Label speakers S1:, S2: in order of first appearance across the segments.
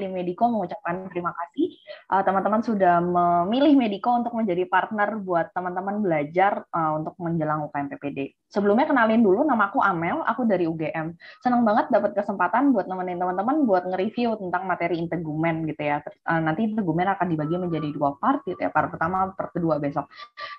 S1: tim medico mengucapkan terima kasih uh, teman-teman sudah memilih Medico untuk menjadi partner buat teman-teman belajar uh, untuk menjelang UKM PPD. Sebelumnya kenalin dulu, nama aku Amel, aku dari UGM. Senang banget dapat kesempatan buat nemenin teman-teman buat nge-review tentang materi integumen gitu ya. Uh, nanti integumen akan dibagi menjadi dua part gitu ya, part pertama, part kedua besok.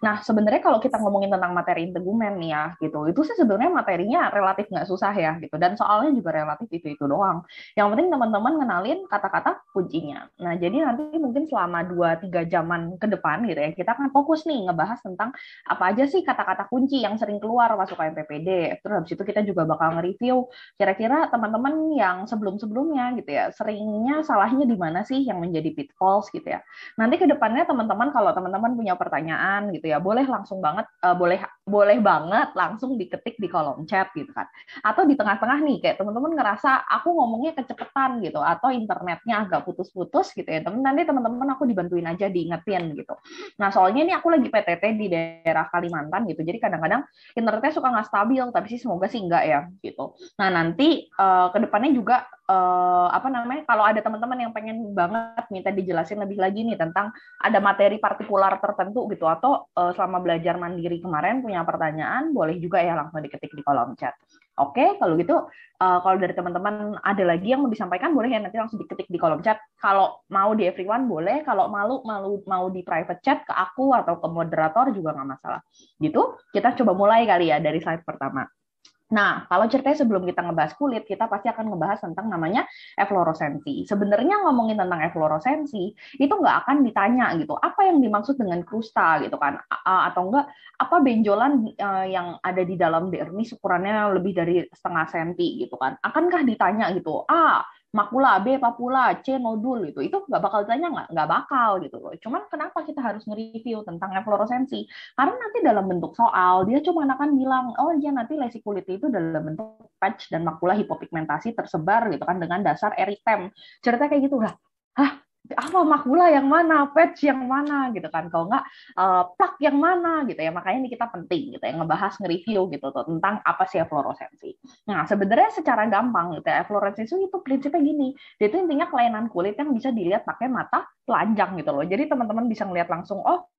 S1: Nah, sebenarnya kalau kita ngomongin tentang materi integumen nih ya, gitu, itu sih sebenarnya materinya relatif nggak susah ya, gitu. Dan soalnya juga relatif itu-itu doang. Yang penting teman-teman kenalin kata-kata kuncinya. Nah, jadi nanti mungkin mungkin selama 2-3 jaman ke depan gitu ya, kita akan fokus nih ngebahas tentang apa aja sih kata-kata kunci yang sering keluar masuk ke MPPD. Terus habis itu kita juga bakal nge-review kira-kira teman-teman yang sebelum-sebelumnya gitu ya, seringnya salahnya di mana sih yang menjadi pitfalls gitu ya. Nanti ke depannya teman-teman kalau teman-teman punya pertanyaan gitu ya, boleh langsung banget, uh, boleh boleh banget langsung diketik di kolom chat gitu kan. Atau di tengah-tengah nih kayak teman-teman ngerasa aku ngomongnya kecepetan gitu atau internetnya agak putus-putus gitu ya. Temen nanti teman-teman aku dibantuin aja diingetin gitu. Nah, soalnya ini aku lagi PTT di daerah Kalimantan gitu. Jadi kadang-kadang internetnya suka nggak stabil, tapi sih semoga sih enggak ya gitu. Nah, nanti uh, depannya juga uh, apa namanya kalau ada teman-teman yang pengen banget minta dijelasin lebih lagi nih tentang ada materi partikular tertentu gitu atau uh, selama belajar mandiri kemarin punya pertanyaan boleh juga ya langsung diketik di kolom chat. Oke, okay, kalau gitu uh, kalau dari teman-teman ada lagi yang mau disampaikan boleh ya nanti langsung diketik di kolom chat. Kalau mau di everyone boleh, kalau malu malu mau di private chat ke aku atau ke moderator juga nggak masalah. Gitu, kita coba mulai kali ya dari slide pertama. Nah, kalau ceritanya sebelum kita ngebahas kulit, kita pasti akan ngebahas tentang namanya efloresensi. Sebenarnya ngomongin tentang efloresensi, itu nggak akan ditanya gitu, apa yang dimaksud dengan krusta gitu kan, A atau enggak, apa benjolan e, yang ada di dalam dermis ukurannya lebih dari setengah senti gitu kan. Akankah ditanya gitu, ah, makula, B papula, C nodul gitu. Itu nggak bakal ditanya nggak? Nggak bakal gitu loh. Cuman kenapa kita harus nge-review tentang efloresensi? Karena nanti dalam bentuk soal, dia cuma akan bilang, oh iya nanti lesi kulit itu dalam bentuk patch dan makula hipopigmentasi tersebar gitu kan dengan dasar eritem. Cerita kayak gitu lah. Hah, apa makula yang mana, patch yang mana gitu kan. Kalau nggak uh, plug yang mana gitu ya. Makanya ini kita penting gitu ya ngebahas nge-review gitu tuh tentang apa sih efloresensi. Nah, sebenarnya secara gampang gitu ya efloresensi itu, itu prinsipnya gini. Dia itu intinya kelainan kulit yang bisa dilihat pakai mata telanjang gitu loh. Jadi teman-teman bisa ngelihat langsung oh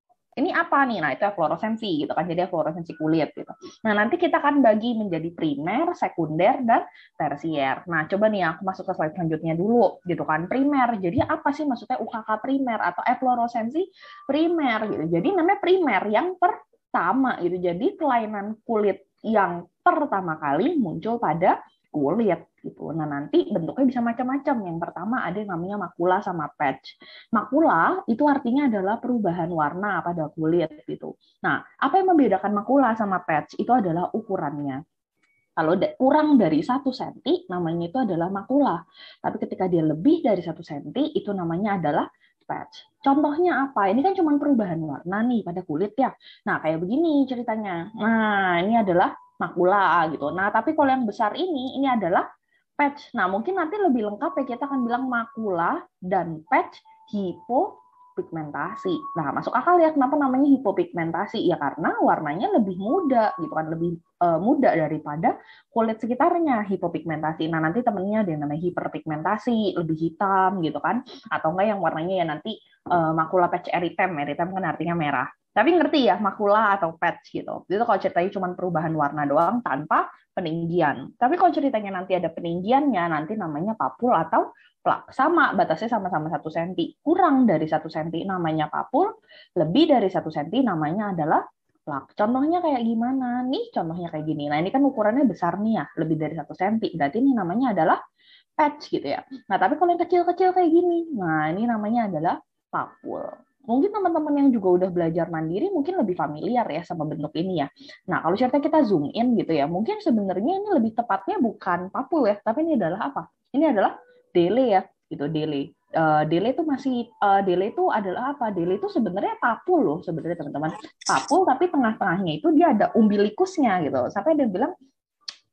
S1: ini apa nih? Nah, itu fluoresensi gitu kan. Jadi fluoresensi kulit gitu. Nah, nanti kita akan bagi menjadi primer, sekunder, dan tersier. Nah, coba nih aku masuk ke slide selanjutnya dulu gitu kan. Primer. Jadi apa sih maksudnya UKK primer atau fluoresensi primer gitu. Jadi namanya primer yang pertama gitu. Jadi kelainan kulit yang pertama kali muncul pada kulit gitu. Nah nanti bentuknya bisa macam-macam. Yang pertama ada yang namanya makula sama patch. Makula itu artinya adalah perubahan warna pada kulit gitu. Nah apa yang membedakan makula sama patch itu adalah ukurannya kalau kurang dari satu senti namanya itu adalah makula tapi ketika dia lebih dari satu senti itu namanya adalah patch contohnya apa ini kan cuma perubahan warna nih pada kulit ya nah kayak begini ceritanya nah ini adalah makula gitu nah tapi kalau yang besar ini ini adalah patch. Nah, mungkin nanti lebih lengkap ya kita akan bilang makula dan patch hipo pigmentasi. Nah, masuk akal ya kenapa namanya hipopigmentasi? Ya karena warnanya lebih muda gitu kan, lebih uh, muda daripada kulit sekitarnya hipopigmentasi. Nah, nanti temennya ada yang namanya hiperpigmentasi, lebih hitam gitu kan, atau enggak yang warnanya ya nanti uh, makula patch eritem. Eritem kan artinya merah. Tapi ngerti ya makula atau patch gitu. Itu kalau ceritanya cuma perubahan warna doang tanpa peninggian. Tapi kalau ceritanya nanti ada peninggiannya, nanti namanya papul atau plak. Sama, batasnya sama-sama satu cm. Kurang dari satu cm namanya papul, lebih dari satu cm namanya adalah plak. Contohnya kayak gimana? Nih contohnya kayak gini. Nah ini kan ukurannya besar nih ya, lebih dari satu cm. Berarti ini namanya adalah patch gitu ya. Nah tapi kalau yang kecil-kecil kayak gini, nah ini namanya adalah papul. Mungkin teman-teman yang juga udah belajar mandiri mungkin lebih familiar ya sama bentuk ini ya. Nah, kalau cerita kita zoom in gitu ya, mungkin sebenarnya ini lebih tepatnya bukan papul ya, tapi ini adalah apa? Ini adalah delay ya, gitu delay. Uh, eh, delay itu masih uh, eh, delay itu adalah apa? Delay itu sebenarnya papul loh sebenarnya teman-teman. Papul tapi tengah-tengahnya itu dia ada umbilikusnya gitu. Sampai dia bilang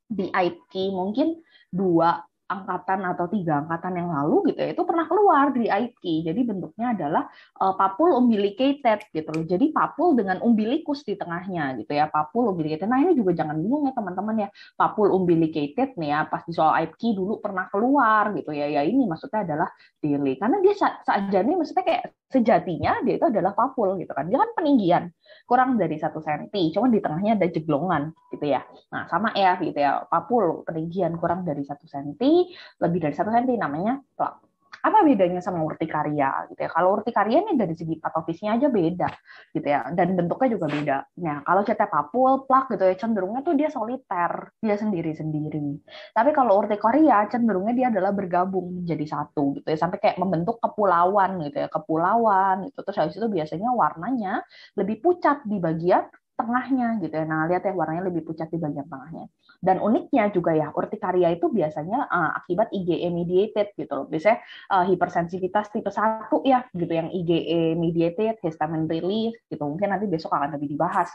S1: BIP mungkin dua angkatan atau tiga angkatan yang lalu gitu ya itu pernah keluar di IT jadi bentuknya adalah uh, papul umbilicated gitu loh jadi papul dengan umbilikus di tengahnya gitu ya papul umbilicated nah ini juga jangan bingung ya teman-teman ya papul umbilicated nih ya pasti soal IT dulu pernah keluar gitu ya ya ini maksudnya adalah delay karena dia saat nih maksudnya kayak sejatinya dia itu adalah papul gitu kan dia kan peninggian kurang dari satu senti, cuman di tengahnya ada jeglongan gitu ya. Nah sama ya gitu ya, papul ketinggian kurang dari satu senti, lebih dari satu senti namanya plak apa bedanya sama urtikaria gitu ya kalau urtikaria ini dari segi patofisnya aja beda gitu ya dan bentuknya juga beda nah kalau CT papul plak gitu ya cenderungnya tuh dia soliter dia sendiri sendiri tapi kalau urtikaria cenderungnya dia adalah bergabung menjadi satu gitu ya sampai kayak membentuk kepulauan gitu ya kepulauan gitu terus habis itu biasanya warnanya lebih pucat di bagian tengahnya gitu ya. Nah, lihat ya warnanya lebih pucat di bagian tengahnya. Dan uniknya juga ya, urtikaria itu biasanya uh, akibat IgE mediated gitu loh. Biasanya uh, hipersensitivitas tipe 1 ya gitu yang IgE mediated, histamine release gitu. Mungkin nanti besok akan lebih dibahas.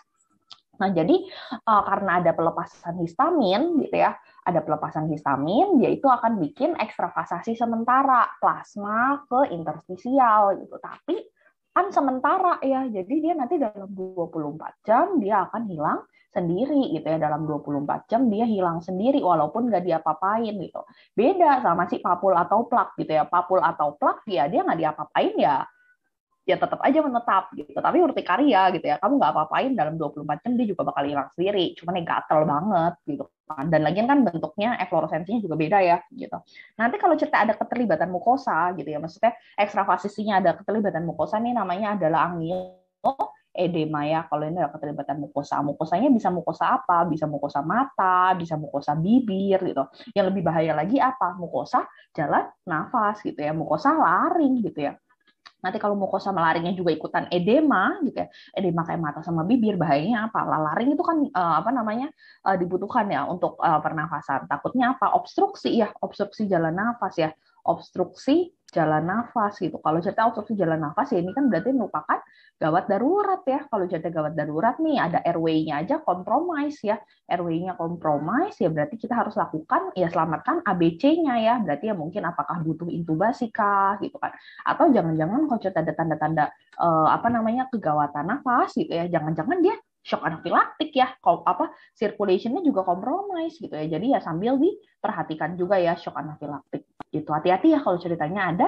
S1: Nah, jadi uh, karena ada pelepasan histamin gitu ya, ada pelepasan histamin, dia itu akan bikin ekstravasasi sementara plasma ke interstisial gitu. Tapi kan sementara ya. Jadi dia nanti dalam 24 jam dia akan hilang sendiri gitu ya dalam 24 jam dia hilang sendiri walaupun nggak diapa-apain gitu. Beda sama si papul atau plak gitu ya. Papul atau plak ya dia nggak diapa-apain ya ya tetap aja menetap gitu. Tapi urtikaria gitu ya, kamu nggak apa-apain dalam 24 jam dia juga bakal hilang sendiri. Cuman ya gatel banget gitu kan. Dan lagian kan bentuknya efloresensinya juga beda ya gitu. Nanti kalau cerita ada keterlibatan mukosa gitu ya, maksudnya ekstravasisinya ada keterlibatan mukosa nih namanya adalah angio edema ya kalau ini ada keterlibatan mukosa mukosanya bisa mukosa apa bisa mukosa mata bisa mukosa bibir gitu yang lebih bahaya lagi apa mukosa jalan nafas gitu ya mukosa laring gitu ya Nanti kalau mukosa melarinya juga ikutan edema, gitu ya. Edema kayak mata sama bibir, bahayanya apa? Laring itu kan uh, apa namanya uh, dibutuhkan ya untuk uh, pernafasan. Takutnya apa? Obstruksi ya, obstruksi jalan nafas ya, obstruksi jalan nafas gitu. Kalau cerita obstruksi jalan nafas ya ini kan berarti merupakan gawat darurat ya. Kalau cerita gawat darurat nih ada airway-nya aja kompromis ya. Airway-nya kompromis ya berarti kita harus lakukan ya selamatkan ABC-nya ya. Berarti ya mungkin apakah butuh intubasi kah gitu kan. Atau jangan-jangan kalau cerita ada tanda-tanda eh, apa namanya kegawatan nafas gitu ya. Jangan-jangan dia shock anafilaktik ya kalau apa circulationnya juga kompromis gitu ya jadi ya sambil diperhatikan juga ya shock anafilaktik gitu hati-hati ya kalau ceritanya ada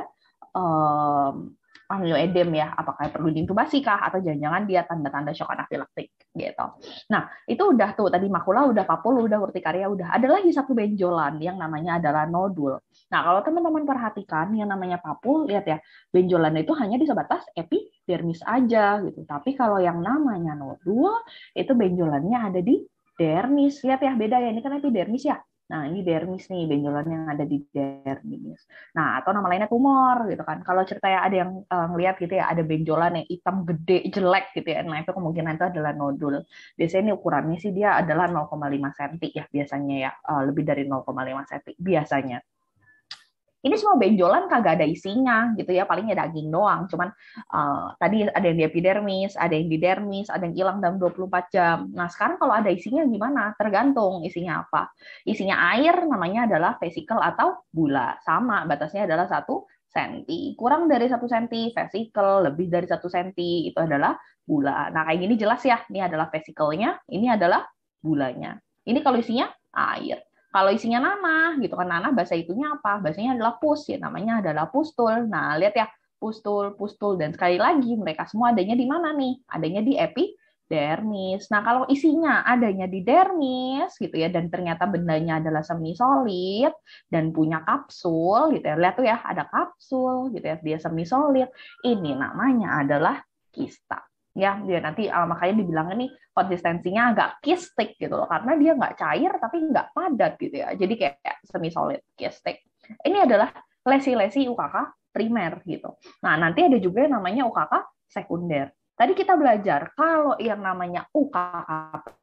S1: um, edem ya, apakah perlu diintubasi kah atau jangan-jangan dia tanda-tanda shock anafilaktik gitu. Nah, itu udah tuh tadi makula udah papul udah urtikaria udah. Ada lagi satu benjolan yang namanya adalah nodul. Nah, kalau teman-teman perhatikan yang namanya papul lihat ya, benjolan itu hanya di sebatas epi dermis aja gitu. Tapi kalau yang namanya nodul itu benjolannya ada di dermis. Lihat ya beda ya ini kan dermis ya. Nah, ini dermis nih, benjolan yang ada di dermis. Nah, atau nama lainnya tumor gitu kan. Kalau cerita ya ada yang uh, eh, ngelihat gitu ya, ada benjolan yang hitam gede jelek gitu ya. Nah, itu kemungkinan itu adalah nodul. Biasanya ini ukurannya sih dia adalah 0,5 cm ya biasanya ya, uh, lebih dari 0,5 cm biasanya ini semua benjolan kagak ada isinya gitu ya palingnya daging doang cuman uh, tadi ada yang di epidermis ada yang di dermis ada yang hilang dalam 24 jam nah sekarang kalau ada isinya gimana tergantung isinya apa isinya air namanya adalah vesikel atau gula sama batasnya adalah satu senti kurang dari satu senti vesikel lebih dari satu senti itu adalah gula nah kayak gini jelas ya ini adalah vesikelnya ini adalah gulanya ini kalau isinya air kalau isinya nama gitu kan nana bahasa itunya apa? Bahasanya adalah pus ya namanya adalah pustul. Nah, lihat ya pustul, pustul dan sekali lagi mereka semua adanya di mana nih? Adanya di epidermis. Nah, kalau isinya adanya di dermis gitu ya dan ternyata bendanya adalah semi solid dan punya kapsul gitu ya. Lihat tuh ya, ada kapsul gitu ya, dia semi solid. Ini namanya adalah kista ya dia nanti uh, makanya dibilangnya nih konsistensinya agak kistik gitu loh karena dia nggak cair tapi nggak padat gitu ya jadi kayak semi solid kistik ini adalah lesi-lesi UKK primer gitu nah nanti ada juga yang namanya UKK sekunder tadi kita belajar kalau yang namanya UKK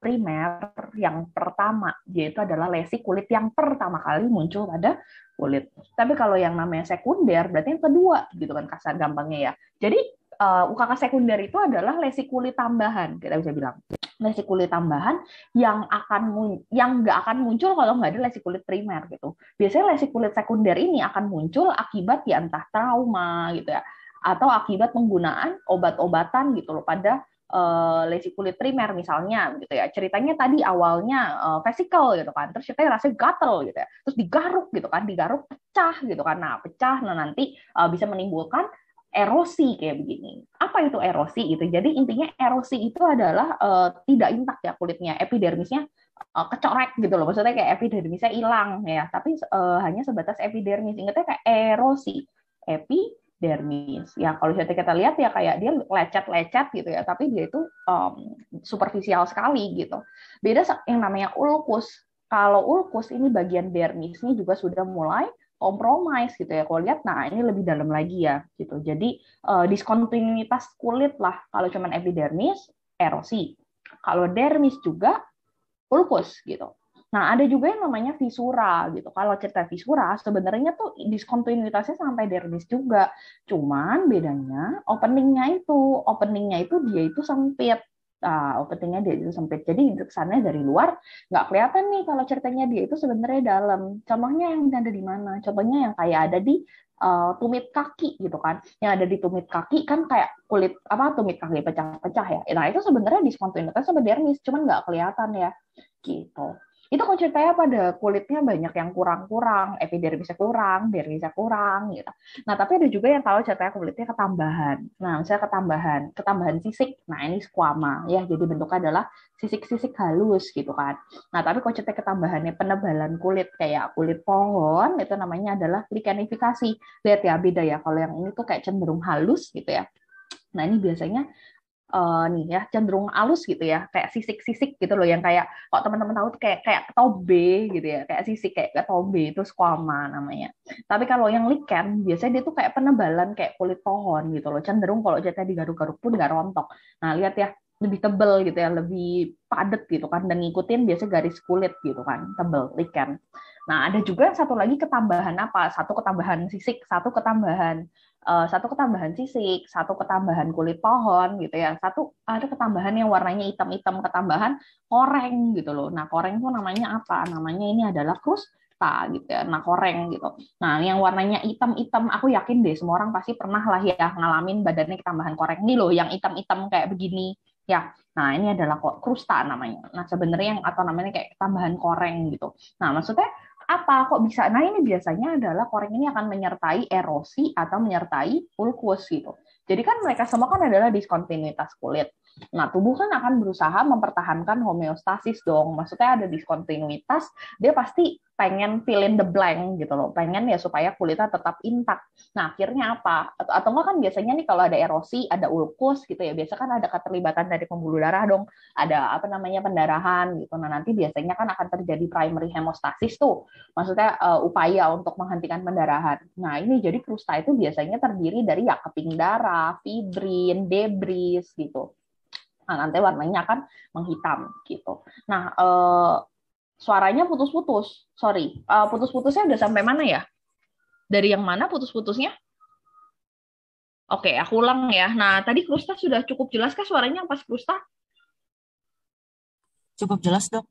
S1: primer yang pertama yaitu adalah lesi kulit yang pertama kali muncul pada kulit tapi kalau yang namanya sekunder berarti yang kedua gitu kan kasar gampangnya ya jadi uh, eh, UKK sekunder itu adalah lesi kulit tambahan kita bisa bilang lesi kulit tambahan yang akan muncul yang nggak akan muncul kalau nggak ada lesi kulit primer gitu biasanya lesi kulit sekunder ini akan muncul akibat ya entah trauma gitu ya atau akibat penggunaan obat-obatan gitu loh pada eh, lesi kulit primer misalnya gitu ya ceritanya tadi awalnya uh, gitu kan terus ceritanya rasanya gatel gitu ya terus digaruk gitu kan digaruk pecah gitu kan nah pecah nah nanti bisa menimbulkan erosi kayak begini. Apa itu erosi itu Jadi intinya erosi itu adalah uh, tidak intak ya kulitnya, epidermisnya uh, eh, kecorek gitu loh. Maksudnya kayak epidermisnya hilang ya, tapi uh, hanya sebatas epidermis. Ingatnya kayak erosi, epidermis. Ya kalau misalnya kita lihat ya kayak dia lecet-lecet gitu ya, tapi dia itu um, superficial sekali gitu. Beda yang namanya ulkus. Kalau ulkus ini bagian dermisnya juga sudah mulai kompromis gitu ya. Kalau lihat, nah ini lebih dalam lagi ya gitu. Jadi uh, diskontinuitas kulit lah kalau cuman epidermis erosi. Kalau dermis juga ulkus gitu. Nah, ada juga yang namanya visura gitu. Kalau cerita visura sebenarnya tuh diskontinuitasnya sampai dermis juga. Cuman bedanya openingnya itu, openingnya itu dia itu sempit uh, openingnya dia itu sempit. Jadi kesannya dari luar nggak kelihatan nih kalau ceritanya dia itu sebenarnya dalam. Contohnya yang ada di mana? Contohnya yang kayak ada di uh, tumit kaki gitu kan. Yang ada di tumit kaki kan kayak kulit apa tumit kaki pecah-pecah ya. Nah, itu sebenarnya diskontinuitas kan sama dermis, cuman nggak kelihatan ya. Gitu itu kuncinya pada kulitnya banyak yang kurang-kurang, epidermisnya kurang, dermisnya kurang gitu. Nah, tapi ada juga yang kalau ceritanya kulitnya ketambahan. Nah, misalnya ketambahan, ketambahan sisik. Nah, ini squama ya. Jadi bentuknya adalah sisik-sisik halus gitu kan. Nah, tapi kalau ceritanya ketambahannya penebalan kulit kayak kulit pohon itu namanya adalah likenifikasi. Lihat ya beda ya. Kalau yang ini tuh kayak cenderung halus gitu ya. Nah, ini biasanya uh, nih ya cenderung halus gitu ya kayak sisik-sisik gitu loh yang kayak kok teman-teman tahu kayak kayak tobe gitu ya kayak sisik kayak tobe itu squama namanya tapi kalau yang liken biasanya dia tuh kayak penebalan kayak kulit pohon gitu loh cenderung kalau jatuh digaruk-garuk pun nggak rontok nah lihat ya lebih tebel gitu ya, lebih padat gitu kan dan ngikutin biasanya garis kulit gitu kan, tebel liken. Nah, ada juga yang satu lagi ketambahan apa? Satu ketambahan sisik, satu ketambahan uh, satu ketambahan sisik, satu ketambahan kulit pohon gitu ya, satu ada ketambahan yang warnanya hitam-hitam ketambahan koreng gitu loh. Nah koreng itu namanya apa? Namanya ini adalah krusta gitu ya, nah koreng gitu. Nah yang warnanya hitam-hitam, aku yakin deh semua orang pasti pernah lah ya ngalamin badannya ketambahan koreng ini loh, yang hitam-hitam kayak begini ya. Nah, ini adalah kok krusta namanya. Nah, sebenarnya yang atau namanya kayak tambahan koreng gitu. Nah, maksudnya apa kok bisa? Nah ini biasanya adalah koreng ini akan menyertai erosi atau menyertai ulkus gitu. Jadi kan mereka semua kan adalah diskontinuitas kulit. Nah, tubuh kan akan berusaha mempertahankan homeostasis dong. Maksudnya ada diskontinuitas, dia pasti pengen fill in the blank gitu loh. Pengen ya supaya kulitnya tetap intak. Nah, akhirnya apa? Atau, atau enggak kan biasanya nih kalau ada erosi, ada ulkus gitu ya. Biasa kan ada keterlibatan dari pembuluh darah dong. Ada apa namanya pendarahan gitu. Nah, nanti biasanya kan akan terjadi primary hemostasis tuh. Maksudnya uh, upaya untuk menghentikan pendarahan. Nah, ini jadi krusta itu biasanya terdiri dari ya keping darah, fibrin, debris gitu. Nah, nanti warnanya akan menghitam gitu. Nah, eh, suaranya putus-putus. Sorry, eh, putus-putusnya udah sampai mana ya? Dari yang mana putus-putusnya? Oke, aku ulang ya. Nah, tadi Krusta sudah cukup jelas kah suaranya pas Krusta? Cukup jelas, dok.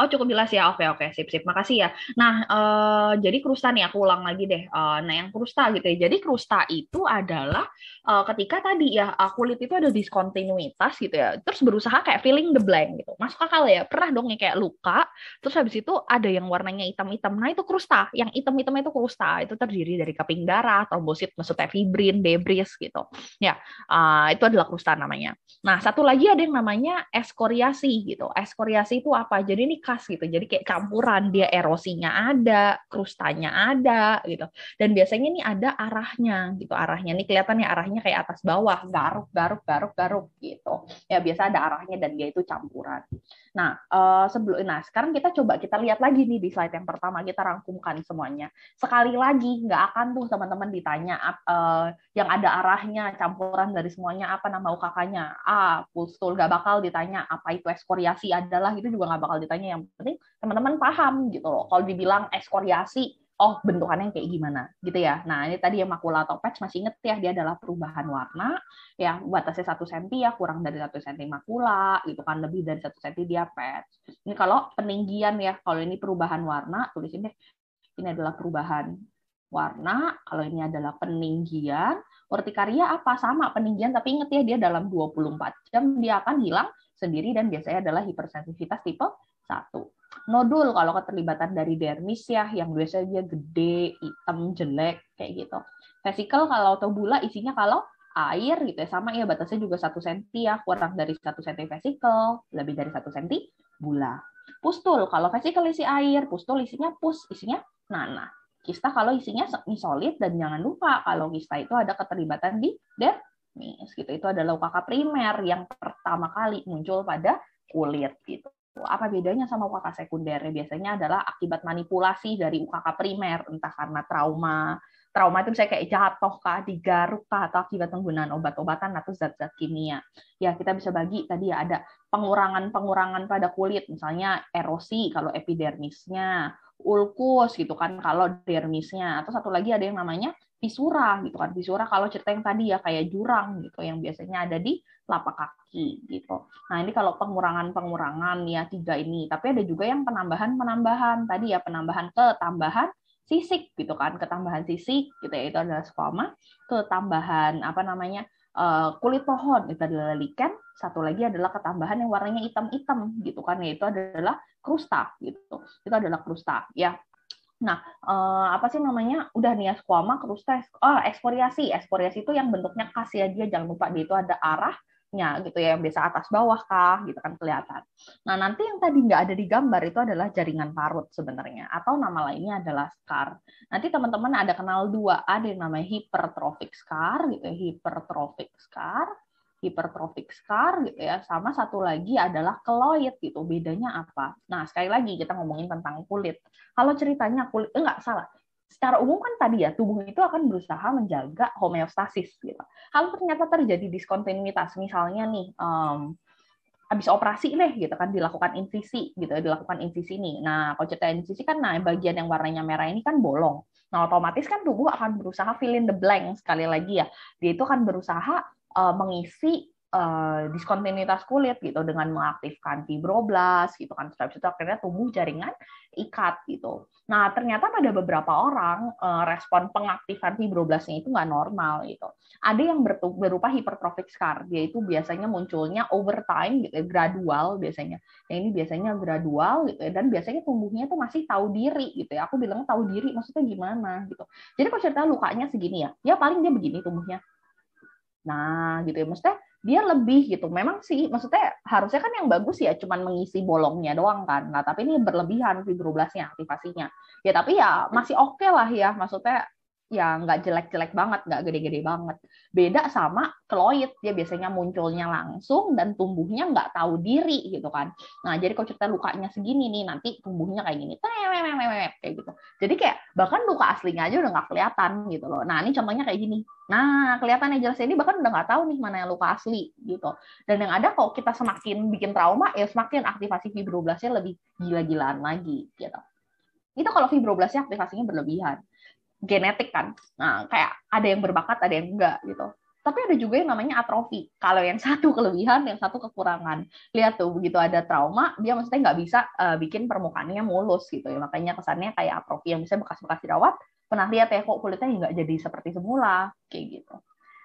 S1: Oh cukup jelas ya, oke oke, sip sip, makasih ya. Nah uh, jadi krusta nih aku ulang lagi deh. Uh, nah yang krusta gitu ya. Jadi krusta itu adalah uh, ketika tadi ya kulit itu ada diskontinuitas gitu ya. Terus berusaha kayak filling the blank gitu. Masuk akal ya. Pernah dong ya kayak luka. Terus habis itu ada yang warnanya hitam-hitam. Nah itu krusta. Yang hitam-hitam itu krusta. Itu terdiri dari keping darah, trombosit, maksudnya fibrin, debris gitu. Ya uh, itu adalah krusta namanya. Nah satu lagi ada yang namanya eskoriasi gitu. Eskoriasi itu apa? Jadi ini bekas gitu. Jadi kayak campuran dia erosinya ada, krustanya ada gitu. Dan biasanya ini ada arahnya gitu. Arahnya nih kelihatannya arahnya kayak atas bawah, garuk garuk garuk garuk gitu. Ya biasa ada arahnya dan dia itu campuran. Nah, eh, sebelum nah sekarang kita coba kita lihat lagi nih di slide yang pertama kita rangkumkan semuanya. Sekali lagi nggak akan tuh teman-teman ditanya uh, yang ada arahnya campuran dari semuanya apa nama UKK-nya. ah, full nggak bakal ditanya apa itu ekskoriasi adalah itu juga nggak bakal ditanya yang yang penting teman-teman paham gitu loh kalau dibilang ekskoriasi oh bentukannya kayak gimana gitu ya nah ini tadi yang makula atau patch masih inget ya dia adalah perubahan warna ya batasnya satu senti ya kurang dari satu senti makula gitu kan lebih dari satu senti dia patch ini kalau peninggian ya kalau ini perubahan warna tulis ini ini adalah perubahan warna, kalau ini adalah peninggian, urtikaria apa? Sama peninggian, tapi inget ya dia dalam 24 jam dia akan hilang sendiri dan biasanya adalah hipersensitivitas tipe satu, nodul kalau keterlibatan dari dermis ya yang biasanya gede, hitam, jelek, kayak gitu. Vesikel kalau atau tobula isinya kalau air gitu ya sama ya batasnya juga satu senti ya kurang dari satu senti vesikel lebih dari satu senti bula pustul kalau vesikel isi air pustul isinya pus isinya nanah kista kalau isinya semi solid dan jangan lupa kalau kista itu ada keterlibatan di dermis gitu itu adalah ukk primer yang pertama kali muncul pada kulit gitu apa bedanya sama UKK sekunder? Biasanya adalah akibat manipulasi dari UKK primer, entah karena trauma, trauma itu misalnya kayak jatuh kah, digaruk kah, atau akibat penggunaan obat-obatan atau zat-zat kimia. Ya, kita bisa bagi tadi ya ada pengurangan-pengurangan pada kulit, misalnya erosi kalau epidermisnya, ulkus gitu kan kalau dermisnya. Atau satu lagi ada yang namanya Pisura gitu kan Pisura kalau cerita yang tadi ya kayak jurang gitu yang biasanya ada di lapak kaki gitu nah ini kalau pengurangan pengurangan ya tiga ini tapi ada juga yang penambahan penambahan tadi ya penambahan ketambahan sisik gitu kan ketambahan sisik gitu ya itu adalah skoma ketambahan apa namanya eh, kulit pohon itu adalah liken satu lagi adalah ketambahan yang warnanya hitam-hitam gitu kan yaitu adalah krusta gitu itu adalah krusta ya Nah, eh, apa sih namanya? Udah nih ya, squama, terus tes. Oh, eksporiasi. Eksporiasi itu yang bentuknya kasih aja ya, Jangan lupa dia itu ada arahnya gitu ya, yang biasa atas bawah kah, gitu kan kelihatan. Nah, nanti yang tadi nggak ada di gambar itu adalah jaringan parut sebenarnya, atau nama lainnya adalah scar. Nanti teman-teman ada kenal dua, ada yang namanya hipertrofik scar, gitu ya, hipertrofik scar hipertrofik scar gitu ya sama satu lagi adalah keloid gitu bedanya apa nah sekali lagi kita ngomongin tentang kulit kalau ceritanya kulit enggak salah secara umum kan tadi ya tubuh itu akan berusaha menjaga homeostasis gitu kalau ternyata terjadi diskontinuitas misalnya nih um, habis operasi deh gitu kan dilakukan invisi gitu dilakukan invisi nih nah kalau cerita kan nah bagian yang warnanya merah ini kan bolong nah otomatis kan tubuh akan berusaha fill in the blank sekali lagi ya dia itu akan berusaha uh, mengisi uh, eh, diskontinuitas kulit gitu dengan mengaktifkan fibroblast gitu kan setelah itu akhirnya tumbuh jaringan ikat gitu. Nah ternyata pada beberapa orang uh, respon pengaktifan fibroblastnya itu nggak normal gitu. Ada yang berupa hipertrofik scar, yaitu biasanya munculnya over time gitu, ya, gradual biasanya. Yang ini biasanya gradual gitu ya, dan biasanya tumbuhnya tuh masih tahu diri gitu ya. Aku bilang tahu diri maksudnya gimana gitu. Jadi kalau cerita lukanya segini ya, ya paling dia begini tumbuhnya Nah, gitu ya. Maksudnya dia lebih gitu. Memang sih, maksudnya harusnya kan yang bagus ya cuman mengisi bolongnya doang kan. Nah, tapi ini berlebihan fibroblasnya, aktivasinya. Ya, tapi ya masih oke okay lah ya. Maksudnya ya nggak jelek-jelek banget, nggak gede-gede banget. Beda sama keloid dia biasanya munculnya langsung dan tumbuhnya nggak tahu diri gitu kan. Nah, jadi kalau cerita lukanya segini nih, nanti tumbuhnya kayak gini, kayak gitu. Jadi kayak bahkan luka aslinya aja udah nggak kelihatan gitu loh. Nah, ini contohnya kayak gini. Nah, kelihatannya jelas ini bahkan udah nggak tahu nih mana yang luka asli gitu. Dan yang ada kalau kita semakin bikin trauma, ya semakin aktivasi fibroblastnya lebih gila-gilaan lagi gitu. Itu kalau fibroblastnya aktivasinya berlebihan genetik kan. Nah, kayak ada yang berbakat, ada yang enggak gitu. Tapi ada juga yang namanya atrofi. Kalau yang satu kelebihan, yang satu kekurangan. Lihat tuh, begitu ada trauma, dia maksudnya nggak bisa uh, bikin permukaannya mulus gitu ya. Makanya kesannya kayak atrofi yang bisa bekas-bekas jerawat. Pernah lihat ya kok kulitnya nggak jadi seperti semula, kayak gitu.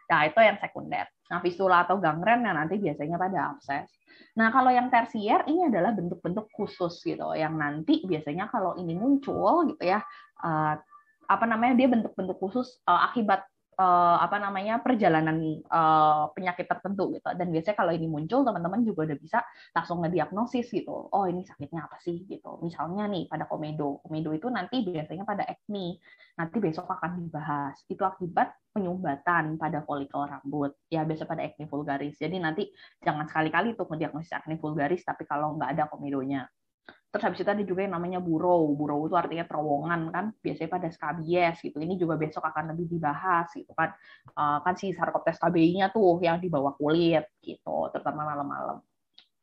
S1: Nah, itu yang sekunder. Nah, fistula atau gangren yang nanti biasanya pada abses. Nah, kalau yang tersier ini adalah bentuk-bentuk khusus gitu, yang nanti biasanya kalau ini muncul gitu ya, uh, apa namanya dia bentuk-bentuk khusus uh, akibat uh, apa namanya perjalanan uh, penyakit tertentu gitu dan biasanya kalau ini muncul teman-teman juga udah bisa langsung ngediagnosis gitu oh ini sakitnya apa sih gitu misalnya nih pada komedo komedo itu nanti biasanya pada acne nanti besok akan dibahas itu akibat penyumbatan pada folikel rambut ya biasa pada acne vulgaris jadi nanti jangan sekali-kali tuh ngediagnosis acne vulgaris tapi kalau nggak ada komedonya Terus habis itu ada juga yang namanya burau. Burau itu artinya terowongan kan, biasanya pada skabies gitu. Ini juga besok akan lebih dibahas gitu kan. Uh, kan si sarcoptes KBI-nya tuh yang di bawah kulit gitu, terutama malam-malam.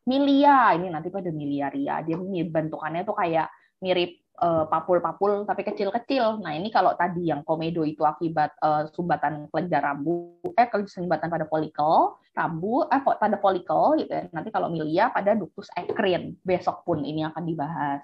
S1: Milia, ini nanti pada miliaria. Dia bentukannya tuh kayak mirip Eh, papul-papul tapi kecil-kecil. Nah, ini kalau tadi yang komedo itu akibat uh, sumbatan kelenjar rambut, eh sumbatan pada folikel rambut, eh pada folikel gitu ya. Nanti kalau milia pada duktus ekrin. Besok pun ini akan dibahas.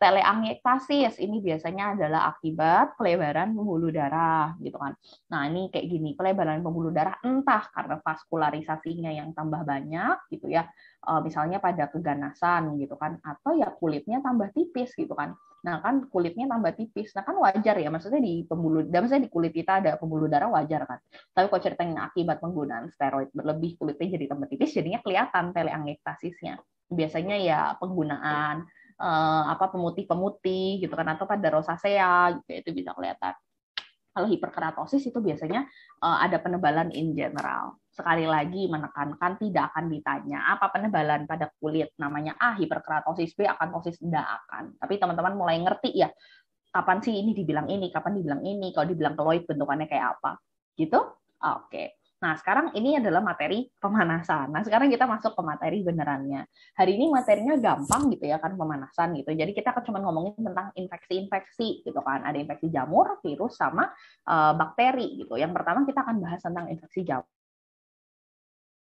S1: Teleangiektasis ini biasanya adalah akibat pelebaran pembuluh darah gitu kan. Nah, ini kayak gini, pelebaran pembuluh darah entah karena vaskularisasinya yang tambah banyak gitu ya. Eh, misalnya pada keganasan gitu kan atau ya kulitnya tambah tipis gitu kan Nah kan kulitnya tambah tipis. Nah kan wajar ya, maksudnya di pembuluh, dan misalnya di kulit kita ada pembuluh darah wajar kan. Tapi kalau ceritanya akibat penggunaan steroid berlebih kulitnya jadi tambah tipis, jadinya kelihatan teleangiektasisnya. Biasanya ya penggunaan eh, apa pemutih-pemutih gitu kan atau pada rosacea gitu itu bisa kelihatan. Kalau hiperkeratosis itu biasanya eh, ada penebalan in general sekali lagi menekankan tidak akan ditanya apa penebalan pada kulit namanya A ah, hiperkeratosis B akantosis tidak akan. Tapi teman-teman mulai ngerti ya kapan sih ini dibilang ini, kapan dibilang ini, kalau dibilang keloid bentukannya kayak apa. Gitu? Oke. Nah, sekarang ini adalah materi pemanasan. Nah, sekarang kita masuk ke materi benerannya. Hari ini materinya gampang gitu ya kan pemanasan gitu. Jadi kita akan cuma ngomongin tentang infeksi-infeksi gitu kan. Ada infeksi jamur, virus sama uh, bakteri gitu. Yang pertama kita akan bahas tentang infeksi jamur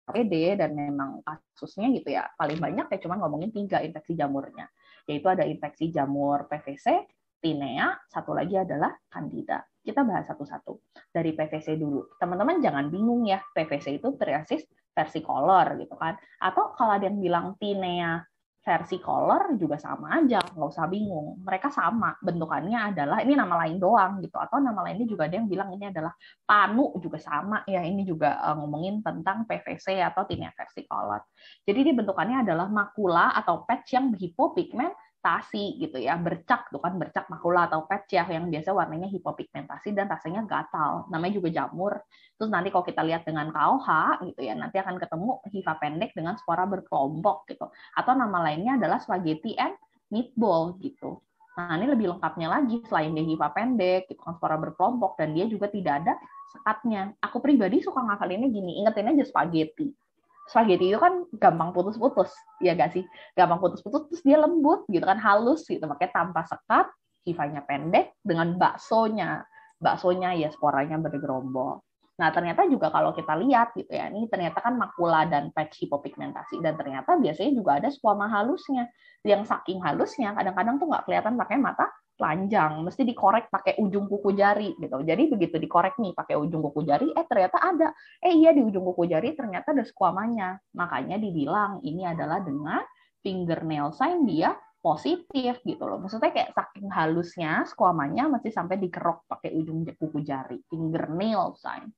S1: APD dan memang kasusnya gitu ya paling hmm. banyak ya cuma ngomongin tiga infeksi jamurnya yaitu ada infeksi jamur PVC, tinea, satu lagi adalah candida. Kita bahas satu-satu dari PVC dulu. Teman-teman jangan bingung ya PVC itu triasis versi kolor gitu kan atau kalau ada yang bilang tinea versi color juga sama aja, nggak usah bingung. Mereka sama, bentukannya adalah ini nama lain doang gitu, atau nama lainnya juga ada yang bilang ini adalah panu juga sama ya, ini juga uh, ngomongin tentang PVC atau tinea versi color. Jadi ini bentukannya adalah makula atau patch yang hipopigment tasi gitu ya, bercak tuh kan bercak makula atau pecah ya, yang biasa warnanya hipopigmentasi dan rasanya gatal. Namanya juga jamur. Terus nanti kalau kita lihat dengan KOH gitu ya, nanti akan ketemu hifa pendek dengan spora berkelompok gitu. Atau nama lainnya adalah spaghetti and meatball gitu. Nah, ini lebih lengkapnya lagi selain dia hifa pendek, gitu kan spora berkelompok dan dia juga tidak ada sekatnya. Aku pribadi suka ngakalinnya gini, ingetin aja spaghetti spaghetti itu kan gampang putus-putus, ya gak sih? Gampang putus-putus, terus dia lembut gitu kan, halus gitu. Makanya tanpa sekat, sifatnya pendek dengan baksonya. Baksonya ya sporanya bergerombol. Nah, ternyata juga kalau kita lihat gitu ya, ini ternyata kan makula dan patch hipopigmentasi, dan ternyata biasanya juga ada squama halusnya. Yang saking halusnya, kadang-kadang tuh nggak kelihatan pakai mata telanjang, mesti dikorek pakai ujung kuku jari gitu. Jadi begitu dikorek nih pakai ujung kuku jari, eh ternyata ada. Eh iya di ujung kuku jari ternyata ada skuamanya. Makanya dibilang ini adalah dengan fingernail sign dia positif gitu loh. Maksudnya kayak saking halusnya skuamanya, mesti sampai dikerok pakai ujung kuku jari, fingernail sign.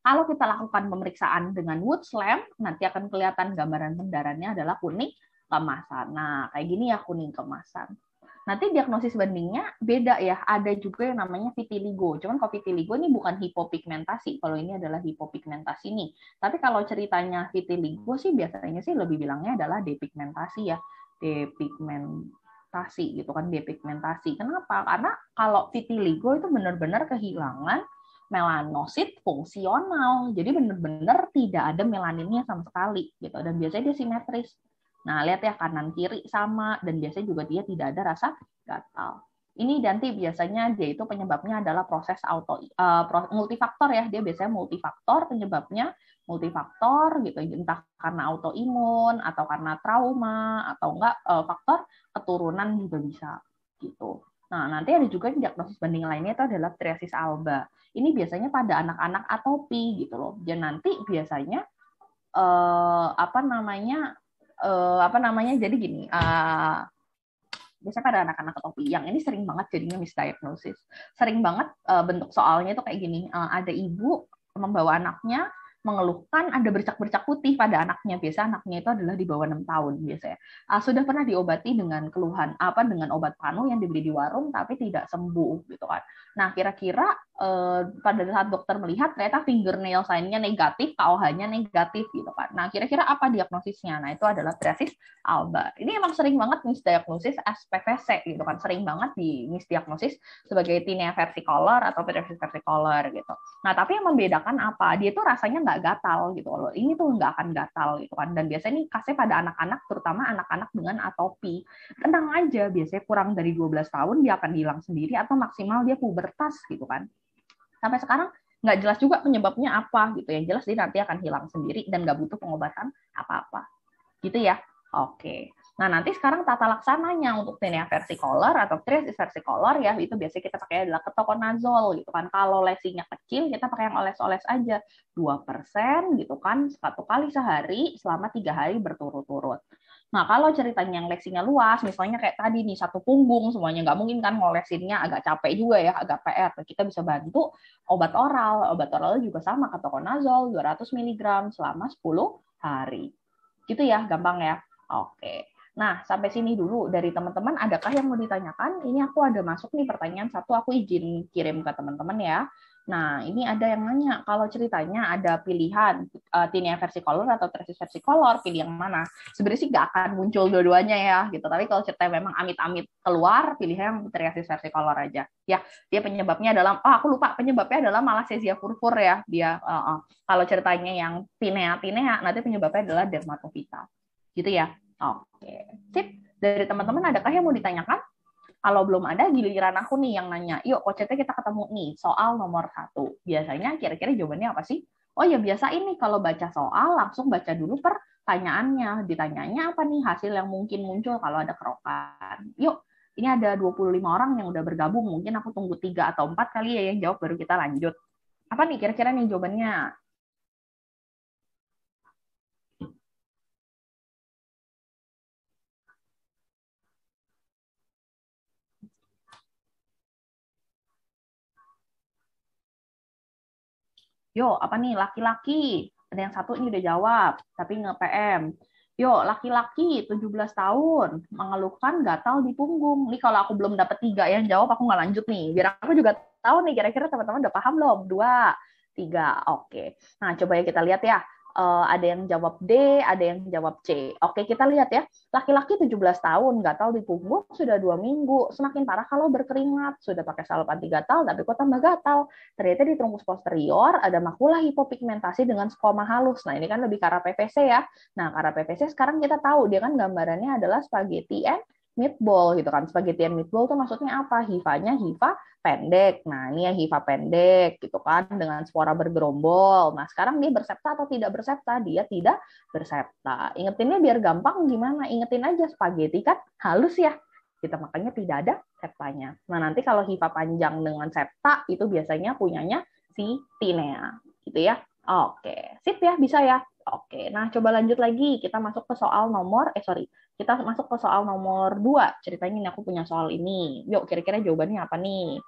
S1: Kalau kita lakukan pemeriksaan dengan wood slam, nanti akan kelihatan gambaran pendarannya adalah kuning kemasan. Nah, kayak gini ya kuning kemasan nanti diagnosis bandingnya beda ya. Ada juga yang namanya vitiligo. Cuman kalau vitiligo ini bukan hipopigmentasi. Kalau ini adalah hipopigmentasi nih. Tapi kalau ceritanya vitiligo sih biasanya sih lebih bilangnya adalah depigmentasi ya. Depigmentasi gitu kan, depigmentasi. Kenapa? Karena kalau vitiligo itu benar-benar kehilangan melanosit fungsional. Jadi benar-benar tidak ada melaninnya sama sekali gitu dan biasanya dia simetris. Nah, lihat ya kanan kiri sama dan biasanya juga dia tidak ada rasa gatal. Ini nanti biasanya dia itu penyebabnya adalah proses auto uh, multifaktor ya. Dia biasanya multifaktor penyebabnya multifaktor gitu entah karena autoimun atau karena trauma atau enggak uh, faktor keturunan juga bisa gitu. Nah, nanti ada juga diagnosis banding lainnya itu adalah triasis alba. Ini biasanya pada anak-anak atopi gitu loh. Dan nanti biasanya eh, apa namanya uh, apa namanya jadi gini uh, biasanya pada anak-anak topi yang ini sering banget jadinya misdiagnosis sering banget uh, bentuk soalnya itu kayak gini uh, ada ibu membawa anaknya mengeluhkan ada bercak-bercak putih pada anaknya biasa anaknya itu adalah di bawah enam tahun biasanya uh, sudah pernah diobati dengan keluhan apa dengan obat panu yang dibeli di warung tapi tidak sembuh gitu kan nah kira-kira Eh, pada saat dokter melihat ternyata fingernail sign-nya negatif, KOH-nya negatif gitu kan. Nah, kira-kira apa diagnosisnya? Nah, itu adalah triasis alba. Ini emang sering banget misdiagnosis SPVC gitu kan. Sering banget di misdiagnosis sebagai tinea versicolor atau triasis versicolor gitu. Nah, tapi yang membedakan apa? Dia itu rasanya nggak gatal gitu loh. Ini tuh nggak akan gatal gitu kan. Dan biasanya ini kasih pada anak-anak, terutama anak-anak dengan atopi. Tenang aja, biasanya kurang dari 12 tahun dia akan hilang sendiri atau maksimal dia pubertas gitu kan sampai sekarang nggak jelas juga penyebabnya apa gitu yang jelas dia nanti akan hilang sendiri dan nggak butuh pengobatan apa-apa gitu ya oke nah nanti sekarang tata laksananya untuk tinea versicolor atau tris versicolor ya itu biasanya kita pakai adalah ketokonazol gitu kan kalau lesinya kecil kita pakai yang oles-oles aja dua persen gitu kan satu kali sehari selama tiga hari berturut-turut Nah, kalau ceritanya yang leksinya luas, misalnya kayak tadi nih, satu punggung semuanya, nggak mungkin kan ngolesinnya agak capek juga ya, agak PR. Kita bisa bantu obat oral. Obat oral juga sama, ketokonazol 200 mg selama 10 hari. Gitu ya, gampang ya. Oke. Nah, sampai sini dulu dari teman-teman. Adakah yang mau ditanyakan? Ini aku ada masuk nih pertanyaan satu, aku izin kirim ke teman-teman ya. Nah, ini ada yang nanya, kalau ceritanya ada pilihan uh, eh, tinea versi color atau tesis versi color, pilih yang mana? Sebenarnya sih nggak akan muncul dua-duanya ya, gitu. Tapi kalau cerita memang amit-amit keluar, pilih yang tesis versi color aja. Ya, dia penyebabnya adalah, oh aku lupa, penyebabnya adalah malassezia furfur ya, dia. Uh, uh. Kalau ceritanya yang tinea-tinea, nanti penyebabnya adalah dermatofita. Gitu ya. Oke, okay. sip. Dari teman-teman, adakah yang mau ditanyakan? kalau belum ada giliran aku nih yang nanya, yuk kocetnya kita ketemu nih soal nomor satu. Biasanya kira-kira jawabannya apa sih? Oh ya biasa ini kalau baca soal langsung baca dulu pertanyaannya. Ditanyanya apa nih hasil yang mungkin muncul kalau ada kerokan. Yuk, ini ada 25 orang yang udah bergabung. Mungkin aku tunggu tiga atau empat kali ya yang jawab baru kita lanjut. Apa nih kira-kira nih jawabannya? yo apa nih laki-laki ada yang satu ini udah jawab tapi nge PM yo laki-laki 17 tahun mengeluhkan gatal di punggung nih kalau aku belum dapat tiga yang jawab aku nggak lanjut nih biar aku juga tahu nih kira-kira teman-teman udah paham belum dua tiga oke okay. nah coba ya kita lihat ya Eh, ada yang jawab D, ada yang jawab C. Oke, kita lihat ya. Laki-laki 17 tahun, gatal di punggung sudah dua minggu. Semakin parah kalau berkeringat. Sudah pakai salep anti gatal, tapi kok tambah gatal. Ternyata di trunkus posterior ada makula hipopigmentasi dengan skoma halus. Nah, ini kan lebih ke arah PVC ya. Nah, ke arah PVC sekarang kita tahu, dia kan gambarannya adalah spaghetti and meatball gitu kan. and meatball tuh maksudnya apa? hifanya hifa pendek. Nah, ini ya hifa pendek gitu kan dengan suara bergerombol. Nah, sekarang dia bersepta atau tidak bersepta? Dia tidak bersepta. Ingetinnya biar gampang gimana? Ingetin aja spaghetti kan halus ya. Kita gitu, makanya tidak ada septanya. Nah, nanti kalau hifa panjang dengan septa itu biasanya punyanya si tinea gitu ya. Oke, sip ya, bisa ya. Oke, nah coba lanjut lagi. Kita masuk ke soal nomor, eh sorry, kita masuk ke soal nomor dua Ceritanya ini aku punya soal ini. Yuk, kira-kira jawabannya apa nih?